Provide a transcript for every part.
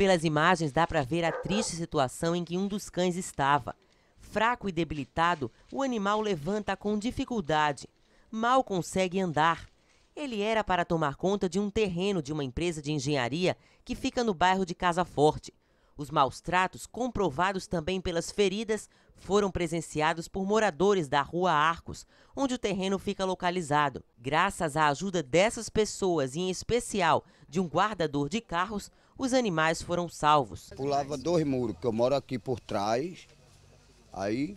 Pelas imagens dá para ver a triste situação em que um dos cães estava. Fraco e debilitado, o animal levanta com dificuldade. Mal consegue andar. Ele era para tomar conta de um terreno de uma empresa de engenharia que fica no bairro de Casa Forte. Os maus tratos, comprovados também pelas feridas, foram presenciados por moradores da Rua Arcos, onde o terreno fica localizado. Graças à ajuda dessas pessoas, e em especial de um guardador de carros, os animais foram salvos. Pulava dois muros, que eu moro aqui por trás, aí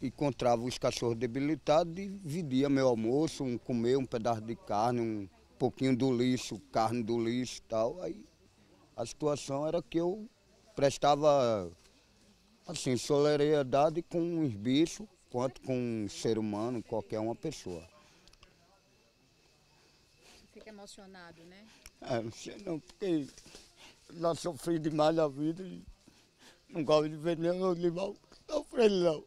encontrava os cachorros debilitados, e vendia meu almoço, um comer um pedaço de carne, um pouquinho do lixo, carne do lixo e tal. Aí a situação era que eu prestava assim, solidariedade com os bichos, quanto com um ser humano, qualquer uma pessoa. Fica emocionado, né? É, não sei não, porque nós sofri demais na vida. Não gosto de ver nem meu não sofrendo, não.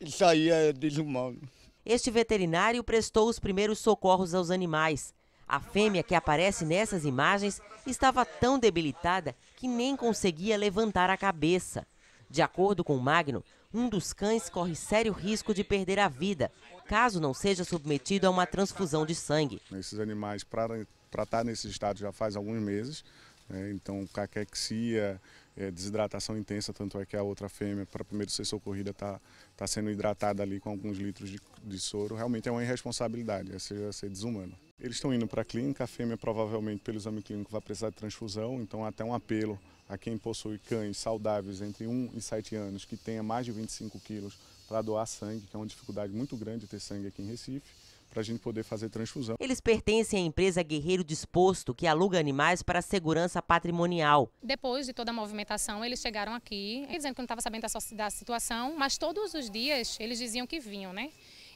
Isso aí é desumano. Este veterinário prestou os primeiros socorros aos animais. A fêmea que aparece nessas imagens estava tão debilitada que nem conseguia levantar a cabeça. De acordo com o Magno, um dos cães corre sério risco de perder a vida, caso não seja submetido a uma transfusão de sangue. Esses animais, para tratar tá nesse estado já faz alguns meses, né? então caquexia, é, desidratação intensa, tanto é que a outra fêmea, para primeiro ser socorrida, está tá sendo hidratada ali com alguns litros de, de soro. Realmente é uma irresponsabilidade, é ser, é ser desumano. Eles estão indo para a clínica, a fêmea provavelmente pelo exame clínico vai precisar de transfusão, então até um apelo a quem possui cães saudáveis entre 1 e 7 anos que tenha mais de 25 quilos para doar sangue, que é uma dificuldade muito grande ter sangue aqui em Recife para a gente poder fazer transfusão. Eles pertencem à empresa Guerreiro Disposto, que aluga animais para segurança patrimonial. Depois de toda a movimentação, eles chegaram aqui, dizendo que não estava sabendo da situação, mas todos os dias eles diziam que vinham, né?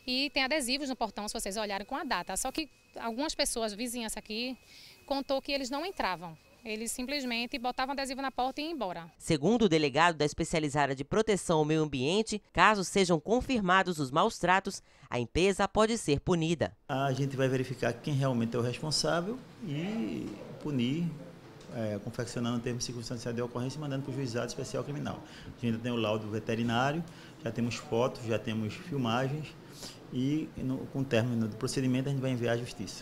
E tem adesivos no portão, se vocês olharem com a data. Só que algumas pessoas, vizinhança aqui, contou que eles não entravam. Eles simplesmente botavam adesivo na porta e iam embora. Segundo o delegado da especializada de proteção ao meio ambiente, caso sejam confirmados os maus tratos, a empresa pode ser punida. A gente vai verificar quem realmente é o responsável e punir é, confeccionando o termo circunstancial de ocorrência e mandando para o juizado especial criminal. A gente ainda tem o laudo veterinário, já temos fotos, já temos filmagens e no, com o término do procedimento a gente vai enviar à justiça.